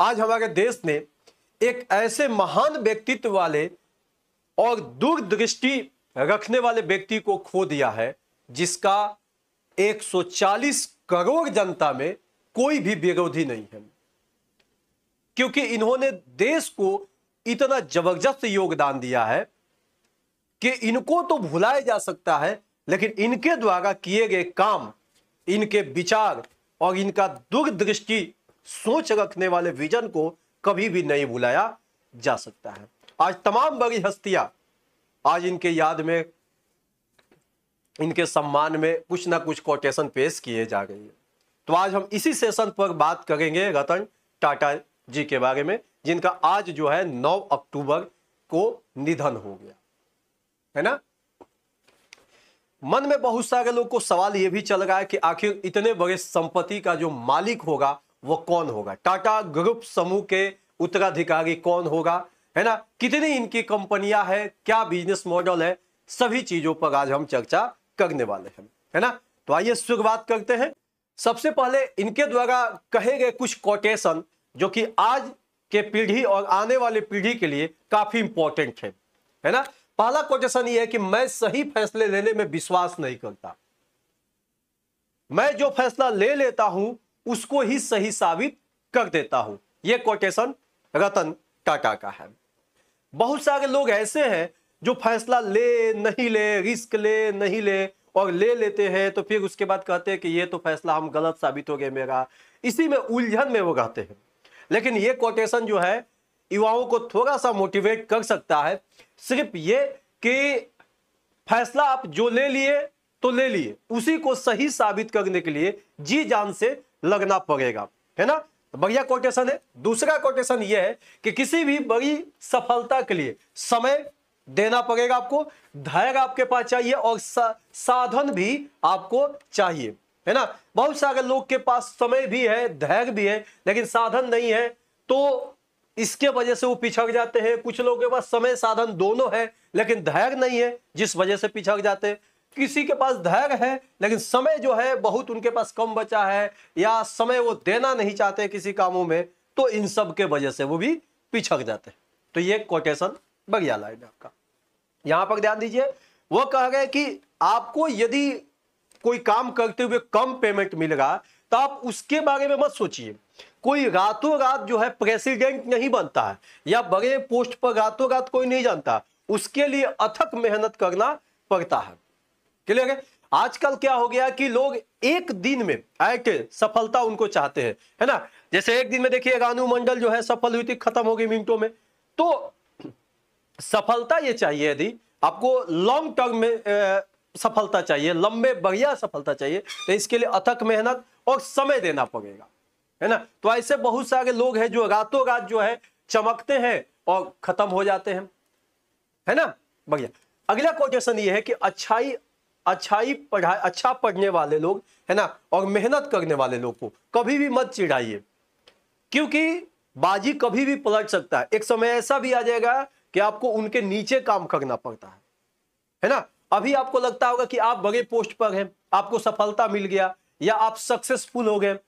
आज हमारे देश ने एक ऐसे महान व्यक्तित्व वाले और दूरदृष्टि रखने वाले व्यक्ति को खो दिया है जिसका 140 करोड़ जनता में कोई भी विरोधी नहीं है क्योंकि इन्होंने देश को इतना जबरदस्त योगदान दिया है कि इनको तो भुलाया जा सकता है लेकिन इनके द्वारा किए गए काम इनके विचार और इनका दूरदृष्टि सोच रखने वाले विजन को कभी भी नहीं भुलाया जा सकता है आज तमाम बड़ी हस्तियां आज इनके याद में इनके सम्मान में कुछ ना कुछ कोटेशन पेश किए जा रही है तो आज हम इसी सेशन पर बात करेंगे रतन टाटा जी के बारे में जिनका आज जो है 9 अक्टूबर को निधन हो गया है ना मन में बहुत सारे लोग को सवाल यह भी चल रहा है कि आखिर इतने बड़े संपत्ति का जो मालिक होगा वो कौन होगा टाटा ग्रुप समूह के उत्तराधिकारी कौन होगा है ना कितनी इनकी कंपनियां है क्या बिजनेस मॉडल है सभी चीजों पर आज हम चर्चा करने वाले हैं है ना तो आइए शुरुआत करते हैं सबसे पहले इनके द्वारा कहे गए कुछ कोटेशन जो कि आज के पीढ़ी और आने वाली पीढ़ी के लिए काफी इंपॉर्टेंट है है ना पहला कोटेशन ये है कि मैं सही फैसले लेने में विश्वास नहीं करता मैं जो फैसला ले लेता हूं उसको ही सही साबित कर देता हूं यह कोटेशन रतन टाटा का है बहुत सारे लोग ऐसे हैं जो फैसला ले नहीं ले रिस्क ले नहीं ले और ले लेते हैं तो फिर उसके बाद कहते हैं कि ये तो फैसला हम गलत साबित हो गए मेरा इसी में उलझन में वो कहते हैं लेकिन ये कोटेशन जो है युवाओं को थोड़ा सा मोटिवेट कर सकता है सिर्फ ये कि फैसला आप जो ले लिए तो ले लिए उसी को सही साबित करने के लिए जी जान से लगना पड़ेगा है ना तो बढ़िया कोटेशन है दूसरा कोटेशन यह है कि किसी भी बड़ी सफलता के लिए समय देना पड़ेगा आपको धैर्य आपके पास चाहिए और सा, साधन भी आपको चाहिए है ना बहुत सारे लोग के पास समय भी है धैर्य भी है लेकिन साधन नहीं है तो इसके वजह से वो पिछड़ जाते हैं कुछ लोगों के पास समय साधन दोनों है लेकिन धैर्य नहीं है जिस वजह से पिछड़ जाते हैं किसी के पास धैर्य है लेकिन समय जो है बहुत उनके पास कम बचा है या समय वो देना नहीं चाहते किसी कामों में तो इन सब के वजह से वो भी पिछक जाते हैं तो ये कोटेशन बगिया लाइन है आपका यहां पर ध्यान दीजिए वो कह रहे कि आपको यदि कोई काम करते हुए कम पेमेंट मिलेगा तो आप उसके बारे में मत सोचिए कोई रातों रात जो है प्रेसिडेंट नहीं बनता है या बड़े पोस्ट पर रातों रात कोई नहीं जानता उसके लिए अथक मेहनत करना पड़ता है क्लियर है आजकल क्या हो गया कि लोग एक दिन में एक्ट सफलता उनको चाहते हैं है ना जैसे एक दिन में देखिए गानू मंडल जो है सफल हुई थी खत्म हो गई मिनटों में तो सफलता ये चाहिए यदि आपको लॉन्ग टर्म में ए, सफलता चाहिए लंबे बढ़िया सफलता चाहिए तो इसके लिए अथक मेहनत और समय देना पड़ेगा है ना तो ऐसे बहुत सारे लोग हैं जो रातों रात जो है चमकते हैं और खत्म हो जाते हैं है ना बढ़िया अगला क्वेश्चन ये है कि अच्छाई अच्छाई पढ़ा अच्छा पढ़ने वाले लोग है ना और मेहनत करने वाले लोग को कभी भी मत चिढ़ाइए क्योंकि बाजी कभी भी पलट सकता है एक समय ऐसा भी आ जाएगा कि आपको उनके नीचे काम करना पड़ता है है ना अभी आपको लगता होगा कि आप बड़े पोस्ट पर हैं आपको सफलता मिल गया या आप सक्सेसफुल हो गए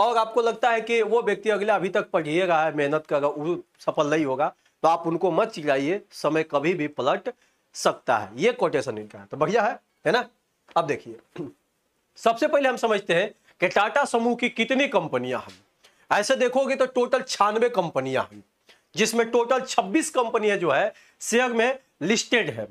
और आपको लगता है कि वो व्यक्ति अगले अभी तक पढ़िए रहा है मेहनत कर रहा सफल नहीं होगा तो आप उनको मत चिड़ाइए समय कभी भी पलट सकता है ये कोटेशन इनका है तो बढ़िया है है ना अब देखिए सबसे पहले हम समझते हैं कि टाटा समूह की कितनी कंपनियां हैं ऐसे देखोगे तो टोटल छियानवे कंपनियां हैं जिसमें टोटल 26 कंपनियां जो है शेयर में लिस्टेड है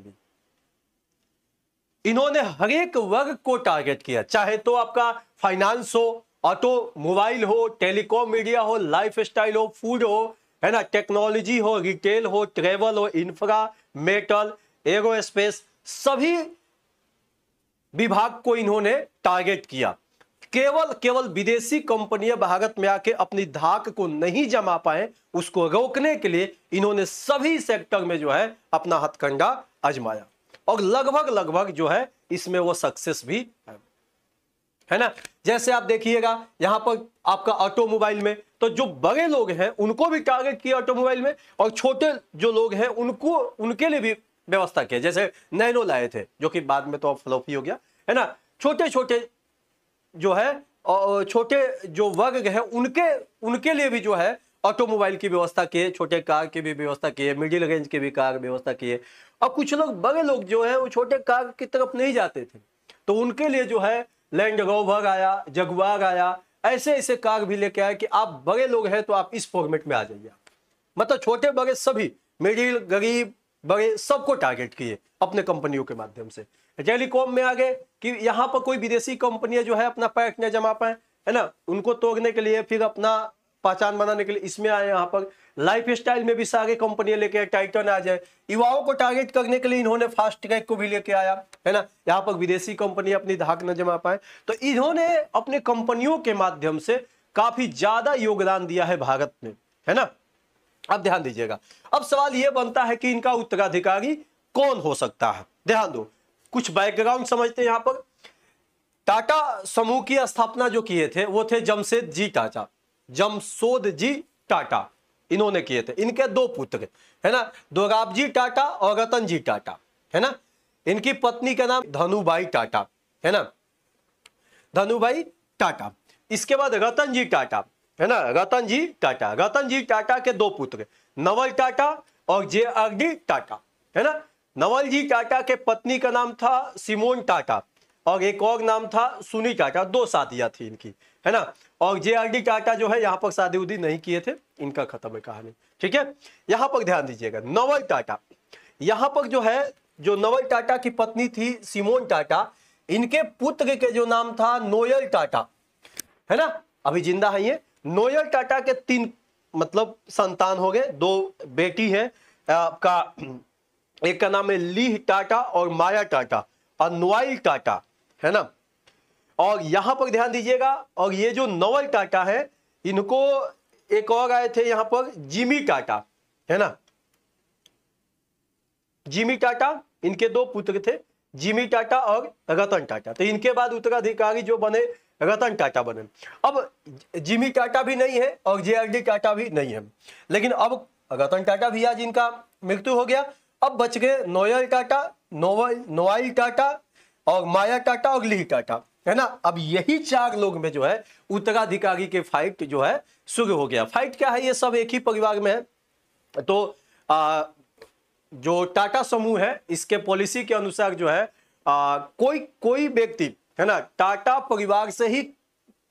इन्होंने हर एक वर्ग को टारगेट किया चाहे तो आपका फाइनेंस हो ऑटो मोबाइल हो टेलीकॉम मीडिया हो लाइफ स्टाइल हो फूड हो है ना टेक्नोलॉजी हो रिटेल हो ट्रेवल हो इंफ्रा मेटल एरोस्पेस सभी विभाग को इन्होंने टारगेट किया केवल केवल विदेशी कंपनियां भारत में आके अपनी धाक को नहीं जमा पाए उसको रोकने के लिए इन्होंने सभी सेक्टर में जो है अपना हथकंडा आजमाया और लगभग लगभग जो है इसमें वो सक्सेस भी है है ना जैसे आप देखिएगा यहां पर आपका ऑटोमोबाइल में तो जो बड़े लोग हैं उनको भी टारगेट किया ऑटोमोबाइल में और छोटे जो लोग हैं उनको उनके लिए भी व्यवस्था किया जैसे नैनो लाए थे जो कि बाद में तो अब ही हो गया है ना छोटे छोटे जो है छोटे जो वर्ग है उनके उनके लिए भी जो है ऑटोमोबाइल की व्यवस्था की है छोटे कार की भी व्यवस्था की है मिडिल रेंज की भी कार व्यवस्था की है कुछ लोग बड़े लोग जो है वो छोटे कार की तरफ नहीं जाते थे तो उनके लिए जो है लैंड रोवर आया जगवार आया ऐसे ऐसे कार भी लेके आए कि आप बड़े लोग हैं तो आप इस फॉर्मेट में आ जाइए मतलब छोटे बड़े सभी मिडिल गरीब बड़े सबको टारगेट किए अपने कंपनियों के माध्यम से टेलीकॉम में आ गए कि यहाँ पर कोई विदेशी कंपनियां जो है अपना पैक न जमा पाए है ना उनको तोड़ने के लिए फिर अपना पहचान बनाने के लिए इसमें आए यहाँ पर लाइफ स्टाइल में भी सारे कंपनियां लेके आए टाइटन आ जाए युवाओं को टारगेट करने के लिए इन्होंने फास्ट ट्रैक को भी लेके आया है ना यहाँ पर विदेशी कंपनियां अपनी धाक न जमा पाए तो इन्होंने अपने कंपनियों के माध्यम से काफी ज्यादा योगदान दिया है भारत में है ना अब ध्यान दीजिएगा अब सवाल यह बनता है कि इनका उत्तराधिकारी कौन हो सकता है ध्यान दो कुछ बैकग्राउंड समझते हैं यहां पर टाटा समूह की स्थापना जो किए थे वो थे जमशेद जी टाटा जमशोद जी टाटा इन्होंने किए थे इनके दो पुत्र है ना दोराबजी टाटा और रतन जी टाटा है ना इनकी पत्नी का नाम धनुभाई टाटा है ना धनुभाई टाटा इसके बाद रतन जी टाटा है ना रतन जी टाटा रतन जी टाटा के दो पुत्र नवल टाटा और जे आर डी टाटा है ना नवल जी टाटा के पत्नी का नाम था सिमोन टाटा और एक और नाम था सुनी टाटा दो शादियां थी इनकी है ना और जे आर डी टाटा जो है यहाँ पर शादी उदी नहीं किए थे इनका खत्म है कहानी ठीक है यहाँ पर ध्यान दीजिएगा नवल टाटा यहाँ पर जो है जो नवल टाटा की पत्नी थी सिमोन टाटा इनके पुत्र के जो नाम था नोयल टाटा है ना अभी जिंदा है ये नोयल टाटा के तीन मतलब संतान हो गए दो बेटी है आपका एक का नाम है लीह टाटा और माया टाटा और नोयल टाटा है ना और यहां पर ध्यान दीजिएगा और ये जो नोवल टाटा है इनको एक और आए थे यहां पर जिमी टाटा है ना जिमी टाटा इनके दो पुत्र थे जिमी टाटा और रतन टाटा तो इनके बाद उत्तराधिकारी जो बने रतन टाटा बने अब जिमी टाटा भी नहीं है और जे आर टाटा भी नहीं है लेकिन अब रतन टाटा भी आज इनका मृत्यु हो गया अब बच गए नोयल टाटा नोवल नोआई टाटा और माया टाटा और लिह टाटा है ना अब यही चार लोग में जो है उत्तराधिकारी के फाइट जो है शुरू हो गया फाइट क्या है ये सब एक ही परिवार में है तो आ, जो टाटा समूह है इसके पॉलिसी के अनुसार जो है आ, कोई कोई व्यक्ति है ना टाटा परिवार से ही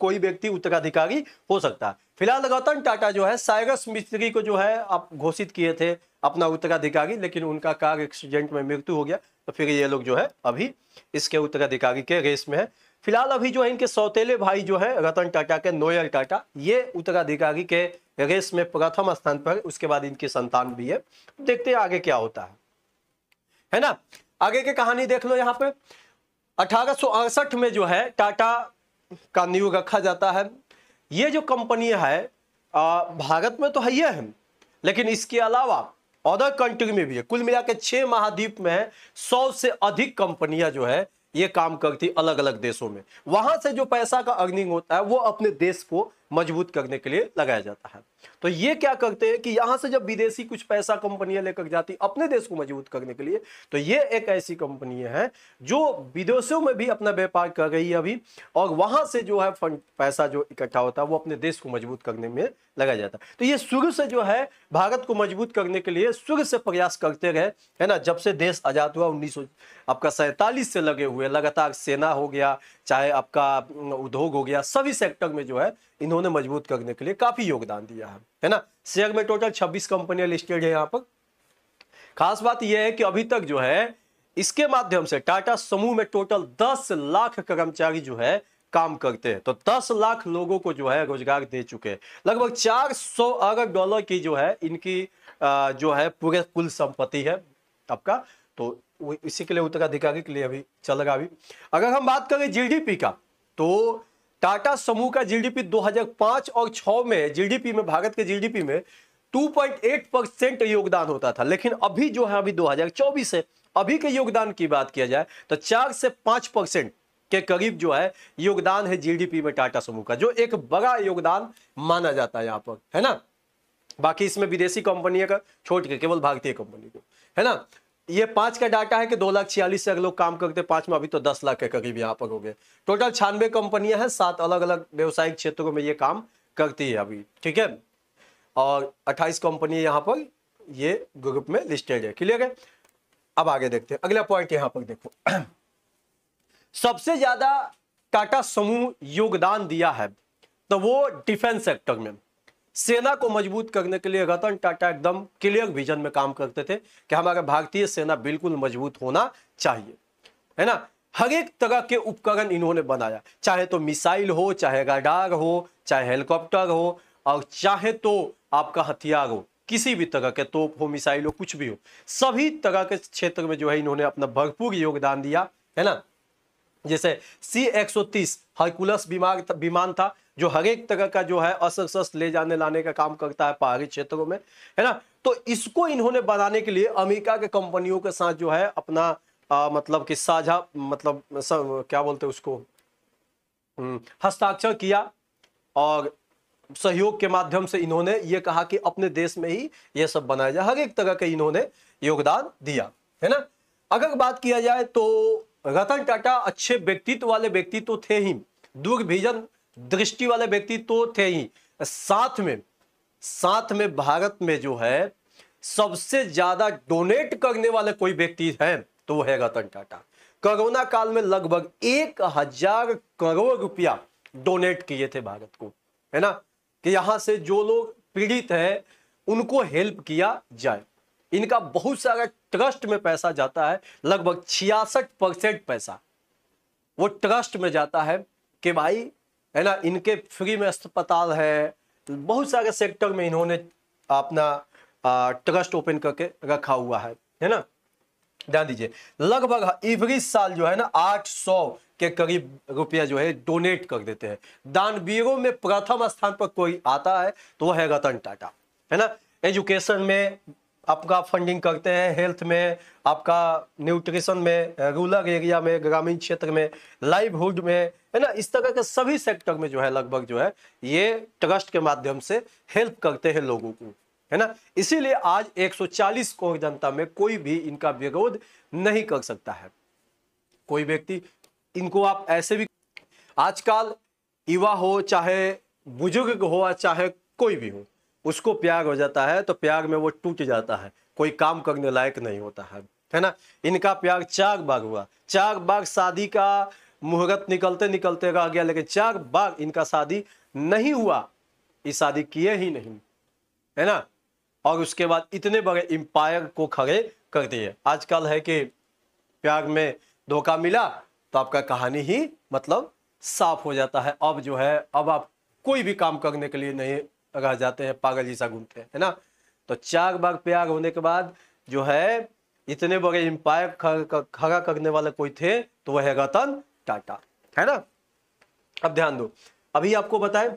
कोई व्यक्ति उत्तराधिकारी हो सकता है फिलहाल रतन टाटा जो है साइरस मिस्त्री को जो है आप घोषित किए थे अपना उत्तराधिकारी लेकिन उनका कार एक्सीडेंट में मृत्यु हो गया तो फिर ये लोग जो है अभी इसके उत्तराधिकारी के रेस में है फिलहाल अभी जो है इनके सौतेले भाई जो है रतन टाटा के नोयल टाटा ये उत्तराधिकारी के रेस में प्रथम स्थान पर उसके बाद इनकी संतान भी है देखते हैं आगे क्या होता है है ना आगे की कहानी देख लो यहाँ पे अठारह में जो है टाटा का नियोग रखा जाता है ये जो कंपनी है भारत में तो है ये है लेकिन इसके अलावा अदर कंट्री में भी है कुल मिला के छः महाद्वीप में सौ से अधिक कंपनियां जो है ये काम करती अलग अलग देशों में वहां से जो पैसा का अर्निंग होता है वो अपने देश को मजबूत करने के लिए लगाया जाता है तो ये क्या करते हैं कि यहाँ से जब विदेशी कुछ पैसा कंपनियां लेकर जाती अपने देश को मजबूत करने के लिए तो ये एक ऐसी कंपनी है जो विदेशों में भी अपना व्यापार कर रही है अभी और वहां से जो है फंड पैसा जो इकट्ठा होता है वो अपने देश को मजबूत करने में लगाया जाता है तो ये शुरू से जो है भारत को मजबूत करने के लिए शुरू से प्रयास करते रहे है ना जब से देश आजाद हुआ उन्नीस आपका सैतालीस से लगे हुए लगातार सेना हो गया चाहे आपका उद्योग हो गया सभी सेक्टर में जो है इन्होंने मजबूत करने के लिए काफी योगदान दिया है है ना शेयर में टोटल 26 कंपनियां लिस्टेड है यहाँ पर खास बात यह है कि अभी तक जो है इसके माध्यम से टाटा समूह में टोटल 10 लाख कर्मचारी जो है काम करते हैं तो 10 लाख लोगों को जो है रोजगार दे चुके हैं लगभग 400 अरब डॉलर की जो है इनकी जो है पूरे कुल संपत्ति है आपका तो इसी के लिए उत्तराधिकारी के लिए अभी चल रहा अभी अगर हम बात करें जीडीपी का तो टाटा समूह का जीडीपी 2005 और 6 में जीडीपी में भारत के जीडीपी में 2.8 परसेंट योगदान होता था लेकिन अभी जो है अभी 2024 से अभी के योगदान की बात किया जाए तो 4 से 5 परसेंट के करीब जो है योगदान है जीडीपी में टाटा समूह का जो एक बड़ा योगदान माना जाता है यहाँ पर है ना बाकी इसमें विदेशी कंपनियों का छोड़ के केवल भारतीय कंपनी को है ना ये पांच का डाटा है कि दो लाख छियालीस से अगर लोग काम करते पांच में अभी तो दस लाख के करीब यहाँ पर हो गए टोटल छानवे कंपनियां हैं सात अलग अलग व्यवसायिक क्षेत्रों में ये काम करती है अभी ठीक है और अट्ठाईस कंपनी यहाँ पर ये ग्रुप में लिस्टेड है क्लियर है अब आगे देखते हैं अगला पॉइंट यहाँ पर देखो सबसे ज्यादा टाटा समूह योगदान दिया है तो वो डिफेंस सेक्टर में सेना को मजबूत करने के लिए रतन टाटा एकदम क्लियर विजन में काम करते थे कि हमारे भारतीय सेना बिल्कुल मजबूत होना चाहिए है ना हर एक तरह के उपकरण इन्होंने बनाया चाहे तो मिसाइल हो चाहे राडार हो चाहे हेलीकॉप्टर हो और चाहे तो आपका हथियार हो किसी भी तरह के तोप हो मिसाइल हो कुछ भी हो सभी तरह के क्षेत्र में जो है इन्होंने अपना भरपूर योगदान दिया है ना जैसे सी एक सौ तीस हरकुलस विमान था जो हर एक तरह का जो है अस्त्र शस्त्र ले जाने लाने का काम करता है पहाड़ी क्षेत्रों में है ना तो इसको इन्होंने बनाने के लिए अमेरिका के कंपनियों के साथ जो है अपना आ, मतलब कि साझा मतलब सा, क्या बोलते हैं उसको हस्ताक्षर किया और सहयोग के माध्यम से इन्होंने ये कहा कि अपने देश में ही ये सब बनाया जाए हर एक तरह का इन्होंने योगदान दिया है ना अगर बात किया जाए तो रतन टाटा अच्छे व्यक्तित्व वाले व्यक्ति तो थे ही दुर्भिजन दृष्टि वाले व्यक्ति तो थे ही साथ में साथ में भारत में जो है सबसे ज्यादा डोनेट करने वाले कोई व्यक्ति है तो वो है रतन टाटा कोरोना काल में लगभग एक हजार करोड़ रुपया डोनेट किए थे भारत को है ना कि यहां से जो लोग पीड़ित है उनको हेल्प किया जाए इनका बहुत सारा ट्रस्ट में पैसा जाता है लगभग छियासठ परसेंट पैसा वो ट्रस्ट में जाता है कि भाई है ना इनके फ्री में अस्पताल है बहुत सारे सेक्टर में इन्होंने अपना ट्रस्ट ओपन करके रखा हुआ है है ना ध्यान दीजिए लगभग इवरी साल जो है ना 800 के करीब रुपया जो है डोनेट कर देते हैं दानवीरों में प्रथम स्थान पर कोई आता है तो वह है रतन टाटा है ना एजुकेशन में आपका फंडिंग करते हैं हेल्थ में आपका न्यूट्रिशन में रूरल एरिया में ग्रामीण क्षेत्र में लाइवहुड में है ना इस तरह के सभी सेक्टर में जो है लगभग जो है ये ट्रस्ट के माध्यम से हेल्प करते हैं लोगों को है ना इसीलिए आज 140 करोड़ जनता में कोई भी इनका विरोध नहीं कर सकता है कोई व्यक्ति इनको आप ऐसे भी आजकल युवा हो चाहे बुजुर्ग हो चाहे कोई भी हो उसको प्यार हो जाता है तो प्यार में वो टूट जाता है कोई काम करने लायक नहीं होता है है ना इनका प्यार चार बाग हुआ चार बाग शादी का मुहूर्त निकलते निकलते रह गया लेकिन चार बार इनका शादी नहीं हुआ ये शादी किए ही नहीं है ना और उसके बाद इतने बड़े एम्पायर को खड़े कर दिए आजकल है कि प्यार में धोखा मिला तो आपका कहानी ही मतलब साफ हो जाता है अब जो है अब आप कोई भी काम करने के लिए नहीं रह जाते हैं पागल जैसा घूमते हैं है ना तो चार बार प्यार होने के बाद जो है इतने बड़े एम्पायर खड़ा करने वाले कोई थे तो वह है रतन टाटा है ना अब ध्यान दो अभी आपको बताएं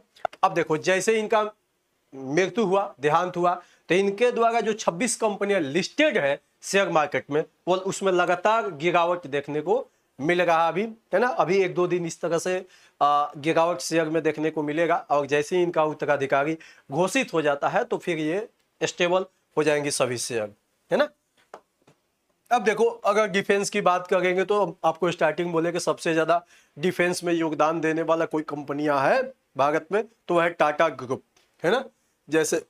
अब देखो जैसे इनका मृत्यु हुआ देहांत हुआ तो इनके द्वारा जो 26 कंपनियां लिस्टेड है शेयर मार्केट में वो उसमें लगातार गिरावट देखने को मिल रहा अभी है ना अभी एक दो दिन इस तरह से गिरावट शेयर में देखने को मिलेगा और जैसे ही इनका उत्तराधिकारी घोषित हो जाता है तो फिर ये स्टेबल हो जाएंगे सभी शेयर है ना अब देखो अगर डिफेंस की बात करेंगे तो आपको स्टार्टिंग बोले कि सबसे ज़्यादा डिफेंस में योगदान देने वाला कोई कंपनियां है भारत में तो वह टाटा ग्रुप है ना जैसे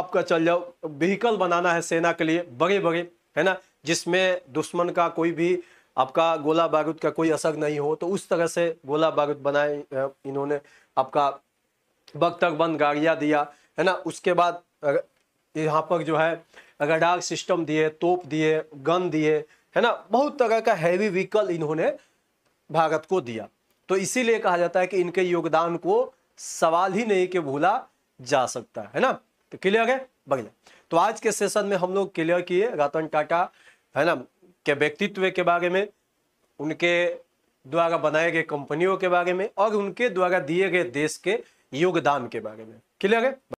आपका चल जाओ व्हीकल बनाना है सेना के लिए बड़े बड़े है ना जिसमें दुश्मन का कोई भी आपका गोला बारूद का कोई असर नहीं हो तो उस तरह से गोला बारूद बनाए इन्होंने आपका बख्तरबंद गाड़िया दिया है ना उसके बाद यहाँ पर जो है अगर रडार सिस्टम दिए तोप दिए गन दिए है ना बहुत तरह का हैवी व्हीकल इन्होंने भारत को दिया तो इसीलिए कहा जाता है कि इनके योगदान को सवाल ही नहीं के भूला जा सकता है ना तो क्लियर है बढ़िया तो आज के सेशन में हम लोग क्लियर किए रतन टाटा है ना के व्यक्तित्व के बारे में उनके द्वारा बनाए गए कंपनियों के बारे में और उनके द्वारा दिए गए देश के योगदान के बारे में क्लियर है